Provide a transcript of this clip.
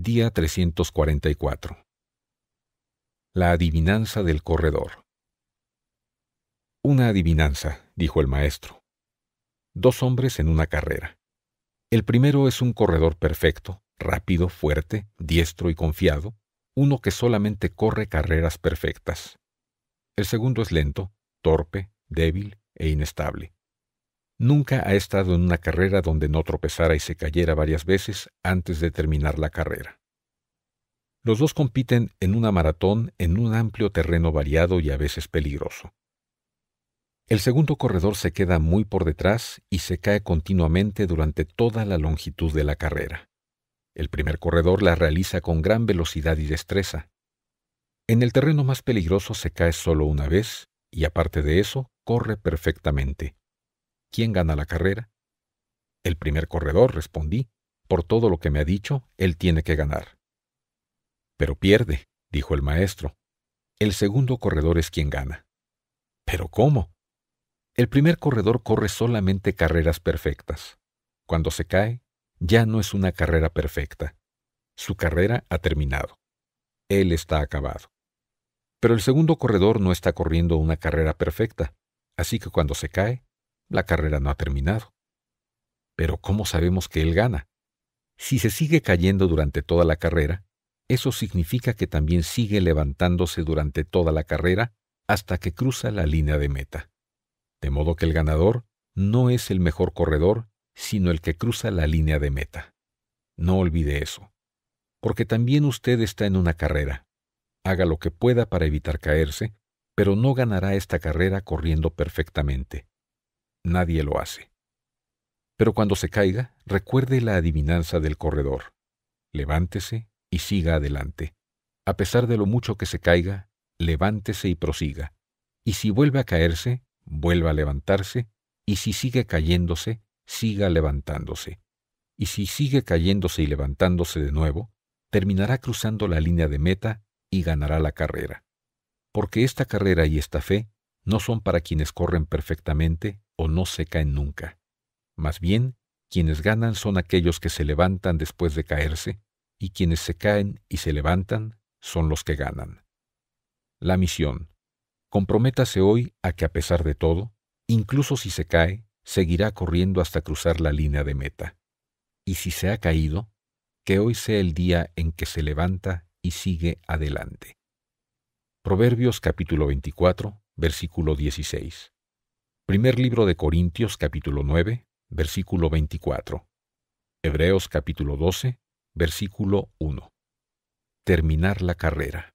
Día 344. La adivinanza del corredor. Una adivinanza, dijo el maestro. Dos hombres en una carrera. El primero es un corredor perfecto, rápido, fuerte, diestro y confiado, uno que solamente corre carreras perfectas. El segundo es lento, torpe, débil e inestable. Nunca ha estado en una carrera donde no tropezara y se cayera varias veces antes de terminar la carrera. Los dos compiten en una maratón en un amplio terreno variado y a veces peligroso. El segundo corredor se queda muy por detrás y se cae continuamente durante toda la longitud de la carrera. El primer corredor la realiza con gran velocidad y destreza. En el terreno más peligroso se cae solo una vez y aparte de eso, corre perfectamente, ¿Quién gana la carrera? El primer corredor, respondí. Por todo lo que me ha dicho, él tiene que ganar. Pero pierde, dijo el maestro. El segundo corredor es quien gana. ¿Pero cómo? El primer corredor corre solamente carreras perfectas. Cuando se cae, ya no es una carrera perfecta. Su carrera ha terminado. Él está acabado. Pero el segundo corredor no está corriendo una carrera perfecta, así que cuando se cae, la carrera no ha terminado. Pero ¿cómo sabemos que él gana? Si se sigue cayendo durante toda la carrera, eso significa que también sigue levantándose durante toda la carrera hasta que cruza la línea de meta. De modo que el ganador no es el mejor corredor, sino el que cruza la línea de meta. No olvide eso, porque también usted está en una carrera. Haga lo que pueda para evitar caerse, pero no ganará esta carrera corriendo perfectamente nadie lo hace. Pero cuando se caiga, recuerde la adivinanza del corredor. Levántese y siga adelante. A pesar de lo mucho que se caiga, levántese y prosiga. Y si vuelve a caerse, vuelva a levantarse, y si sigue cayéndose, siga levantándose. Y si sigue cayéndose y levantándose de nuevo, terminará cruzando la línea de meta y ganará la carrera. Porque esta carrera y esta fe no son para quienes corren perfectamente, o no se caen nunca. Más bien, quienes ganan son aquellos que se levantan después de caerse, y quienes se caen y se levantan son los que ganan. La misión. Comprométase hoy a que a pesar de todo, incluso si se cae, seguirá corriendo hasta cruzar la línea de meta. Y si se ha caído, que hoy sea el día en que se levanta y sigue adelante. Proverbios capítulo 24, versículo 16. Primer libro de Corintios capítulo 9, versículo 24. Hebreos capítulo 12, versículo 1. Terminar la carrera.